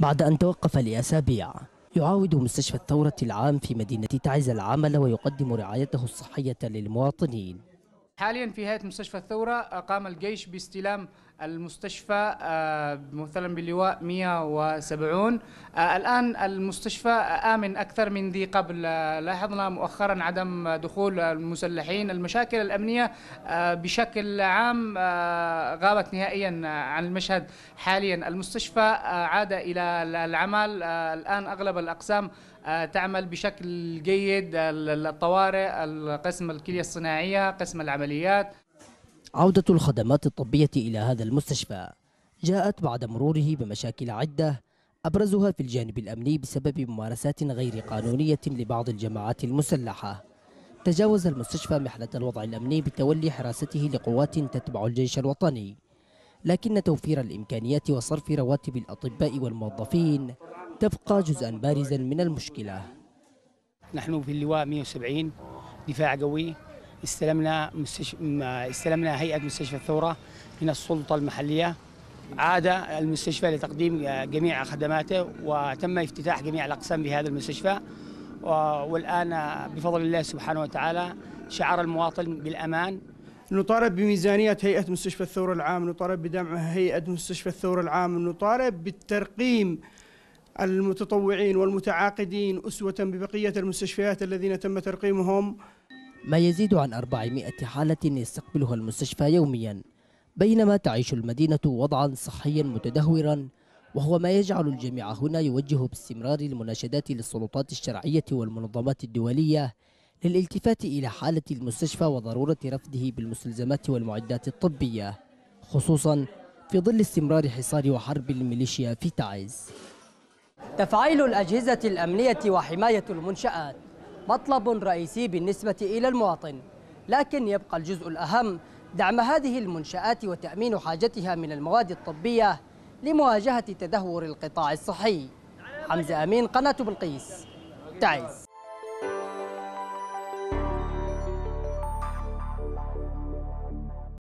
بعد أن توقف لأسابيع يعاود مستشفى الثورة العام في مدينة تعز العمل ويقدم رعايته الصحية للمواطنين حاليا في هيئة مستشفى الثورة قام الجيش باستلام المستشفى آه، مثلا باللواء 170 آه، الآن المستشفى آمن أكثر من ذي قبل آه، لاحظنا مؤخرا عدم دخول المسلحين المشاكل الأمنية بشكل عام غابت نهائيا عن المشهد حاليا المستشفى عاد إلى العمل الآن أغلب الأقسام تعمل بشكل جيد الطوارئ قسم الكلية الصناعية قسم العمليات عودة الخدمات الطبية إلى هذا المستشفى جاءت بعد مروره بمشاكل عدة أبرزها في الجانب الأمني بسبب ممارسات غير قانونية لبعض الجماعات المسلحة تجاوز المستشفى محنة الوضع الأمني بتولي حراسته لقوات تتبع الجيش الوطني لكن توفير الإمكانيات وصرف رواتب الأطباء والموظفين تبقى جزءا بارزا من المشكلة نحن في اللواء 170 دفاع قوي استلمنا مستش... استلمنا هيئه مستشفى الثوره من السلطه المحليه عاد المستشفى لتقديم جميع خدماته وتم افتتاح جميع الاقسام بهذا المستشفى والان بفضل الله سبحانه وتعالى شعر المواطن بالامان نطالب بميزانية هيئة مستشفى الثورة العام نطالب بدعم هيئة مستشفى الثورة العام نطالب بالترقيم المتطوعين والمتعاقدين أسوة ببقية المستشفيات الذين تم ترقيمهم ما يزيد عن 400 حالة يستقبلها المستشفى يوميا بينما تعيش المدينة وضعا صحيا متدهورا وهو ما يجعل الجميع هنا يوجه باستمرار المناشدات للسلطات الشرعية والمنظمات الدولية للالتفات إلى حالة المستشفى وضرورة رفده بالمستلزمات والمعدات الطبية خصوصا في ظل استمرار حصار وحرب الميليشيا في تعز تفعيل الأجهزة الأمنية وحماية المنشآت مطلب رئيسي بالنسبة إلى المواطن لكن يبقى الجزء الأهم دعم هذه المنشآت وتأمين حاجتها من المواد الطبية لمواجهة تدهور القطاع الصحي حمزة أمين قناة بلقيس تعز